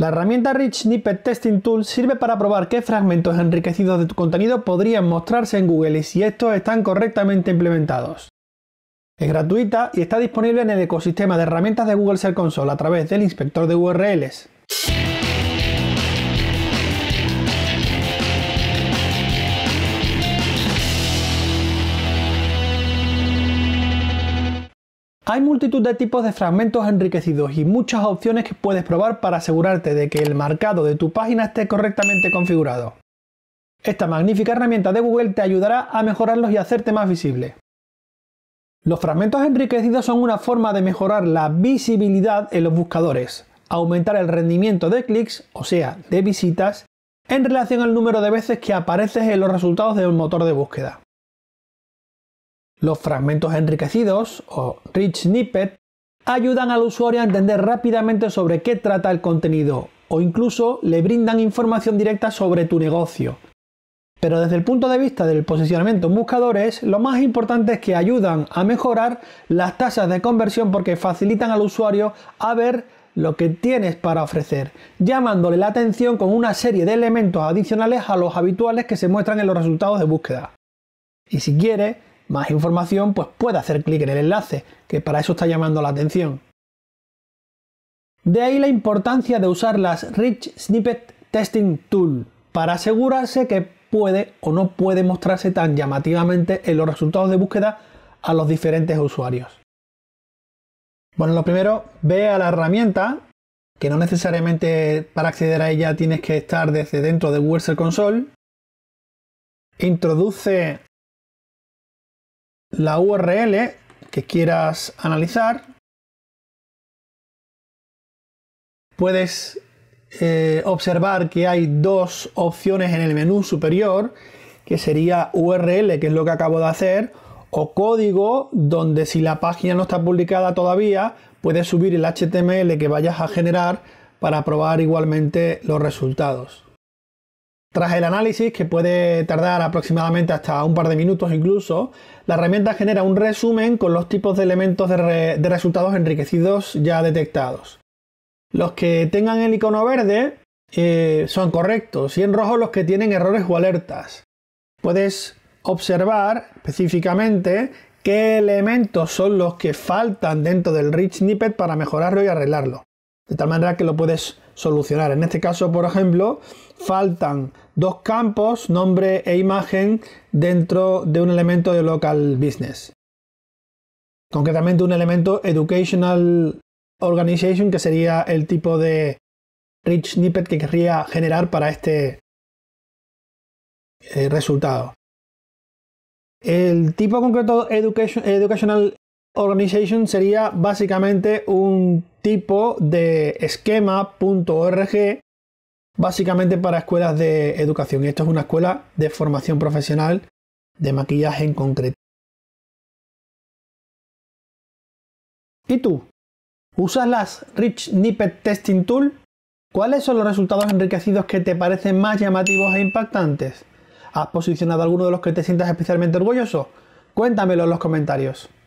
La herramienta Rich Snippet Testing Tool sirve para probar qué fragmentos enriquecidos de tu contenido podrían mostrarse en Google y si estos están correctamente implementados. Es gratuita y está disponible en el ecosistema de herramientas de Google Search Console a través del inspector de URLs. Hay multitud de tipos de fragmentos enriquecidos y muchas opciones que puedes probar para asegurarte de que el marcado de tu página esté correctamente configurado. Esta magnífica herramienta de Google te ayudará a mejorarlos y hacerte más visible. Los fragmentos enriquecidos son una forma de mejorar la visibilidad en los buscadores, aumentar el rendimiento de clics, o sea, de visitas, en relación al número de veces que apareces en los resultados de un motor de búsqueda. Los fragmentos enriquecidos o rich snippet ayudan al usuario a entender rápidamente sobre qué trata el contenido o incluso le brindan información directa sobre tu negocio. Pero desde el punto de vista del posicionamiento en buscadores, lo más importante es que ayudan a mejorar las tasas de conversión porque facilitan al usuario a ver lo que tienes para ofrecer, llamándole la atención con una serie de elementos adicionales a los habituales que se muestran en los resultados de búsqueda. Y si quieres, más información, pues puede hacer clic en el enlace, que para eso está llamando la atención. De ahí la importancia de usar las Rich Snippet Testing Tool para asegurarse que puede o no puede mostrarse tan llamativamente en los resultados de búsqueda a los diferentes usuarios. Bueno, lo primero, ve a la herramienta, que no necesariamente para acceder a ella tienes que estar desde dentro de Google Console. Introduce la URL que quieras analizar. Puedes eh, observar que hay dos opciones en el menú superior, que sería URL, que es lo que acabo de hacer, o código, donde si la página no está publicada todavía, puedes subir el HTML que vayas a generar para probar igualmente los resultados. Tras el análisis, que puede tardar aproximadamente hasta un par de minutos incluso, la herramienta genera un resumen con los tipos de elementos de, resultados enriquecidos ya detectados. Los que tengan el icono verde eh, son correctos y en rojo los que tienen errores o alertas. Puedes observar específicamente qué elementos son los que faltan dentro del rich snippet para mejorarlo y arreglarlo. De tal manera que lo puedes solucionar. En este caso, por ejemplo, faltan dos campos, nombre e imagen, dentro de un elemento de local business. Concretamente un elemento educational organization, que sería el tipo de rich snippet que querría generar para este eh, resultado. El tipo concreto educational organization sería básicamente un tipo de esquema.org básicamente para escuelas de educación. Y esto es una escuela de formación profesional de maquillaje en concreto. ¿Y tú? ¿Usas las Rich Snippet Testing Tool? ¿Cuáles son los resultados enriquecidos que te parecen más llamativos e impactantes? ¿Has posicionado alguno de los que te sientas especialmente orgulloso? Cuéntamelo en los comentarios.